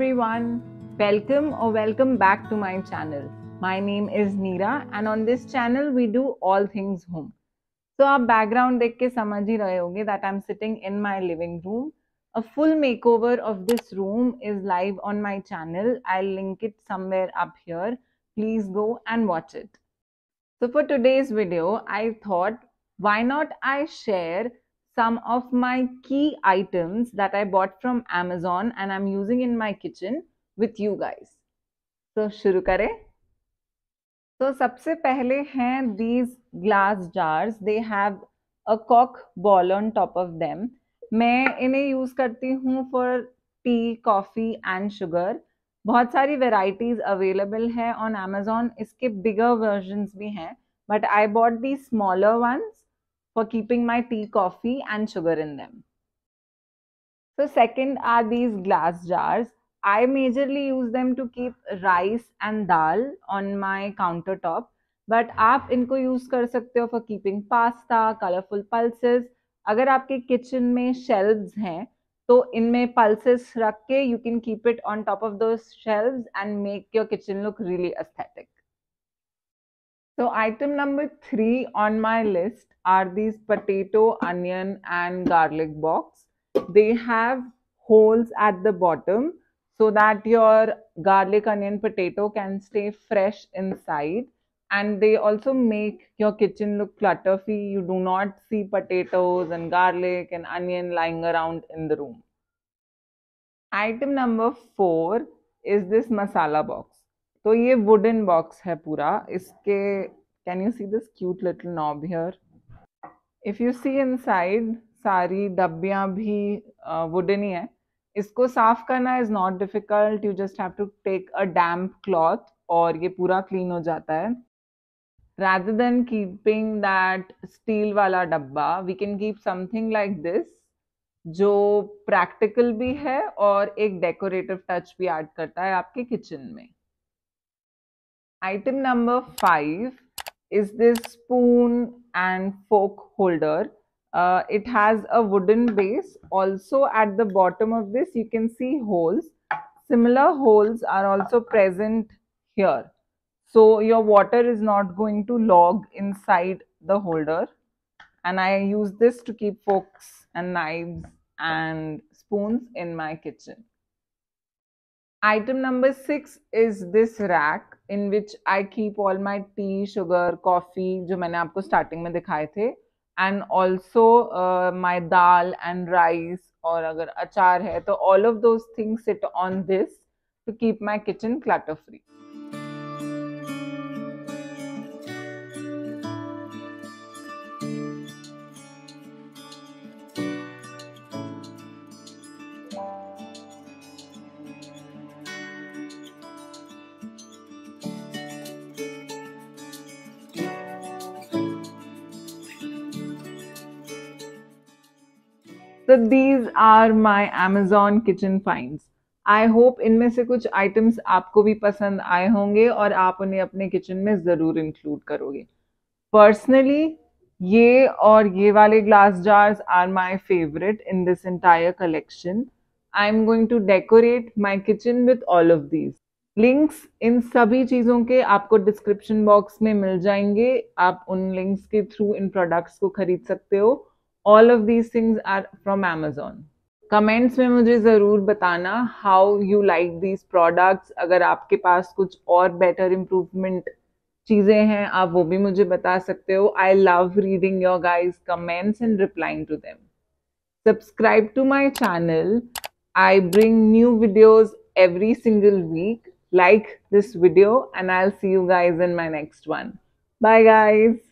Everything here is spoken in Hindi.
everyone. Welcome or welcome back to my channel. My name is Neera and on this channel we do all things home. So आप background देख के समझ ही that I'm sitting in my living room. A full makeover of this room is live on my channel. I'll link it somewhere up here. Please go and watch it. So for today's video, I thought why not I share some of my key items that I bought from Amazon and I'm using in my kitchen with you guys. So शुरू करें तो सबसे पहले हैं these glass jars they have a कॉक ball on top of them मैं इन्हें यूज़ करती हूँ for tea coffee and sugar बहुत सारी वेराइटीज़ अवेलेबल है ऑन अमेजोन इसके बिगर वर्जन भी हैं but I bought the smaller ones for keeping my tea, coffee and sugar in them. So second are these glass jars. I majorly use them to keep rice and dal on my countertop. But आप इनको यूज़ कर सकते हो for keeping pasta colourful pulses अगर आपके किचन में शेल्व्स हैं तो इनमें पल्सेस रख के you can keep it on top of दो shelves and make your kitchen look really aesthetic So, item number three on my list are these potato, onion, and garlic box. They have holes at the bottom so that your garlic, onion, potato can stay fresh inside. And they also make your kitchen look clutter free. You do not see potatoes and garlic and onion lying around in the room. Item number four is this masala box. तो ये वुडन बॉक्स है पूरा इसके can you see this cute little knob here if you see inside सारी डब्बियाँ भी वुडन ही है इसको साफ करना is not difficult you just have to take a damp cloth और ये पूरा क्लीन हो जाता है rather than keeping that steel वाला डब्बा we can keep something like this जो प्रैक्टिकल भी है और एक डेकोरेटिव टच भी ऐड करता है आपके किचन में Item number five is this spoon and fork holder. Uh, it has a wooden base. Also at the bottom of this, you can see holes. Similar holes are also present here. So your water is not going to log inside the holder. And I use this to keep forks and knives and spoons in my kitchen. Item number six is this rack. In which I keep all my tea sugar coffee जो मैंने आपको स्टार्टिंग में दिखाए थे and also my dal and rice और अगर अचार है तो all of those things sit on this to keep my kitchen clutter free तो these are my Amazon kitchen finds I hope इनमें से कुछ आइटम्स आपको भी पसंद आए होंगे और आप उन्हें अपने किचन में ज़रूर इंक्लूड करोगे पर्सनली ये और ये वाले glass jars are my favourite in this entire collection I am going to decorate my kitchen with all of these links इन सभी चीज़ों के आपको डिस्क्रिप्शन बॉक्स में मिल जाएंगे आप उन लिंक्स के थ्रू इन प्रोडक्ट्स को खरीद सकते हो all of these things are from Amazon comments में मुझे ज़रूर बताना how you like these products अगर आपके पास कुछ और बेटर इम्प्रूवमेंट चीज़ें हैं आप वो भी मुझे बता सकते हो I love reading your guys comments and replying to them subscribe to my channel i bring new videos every single week like this video and i'll see you guys in my next one bye guys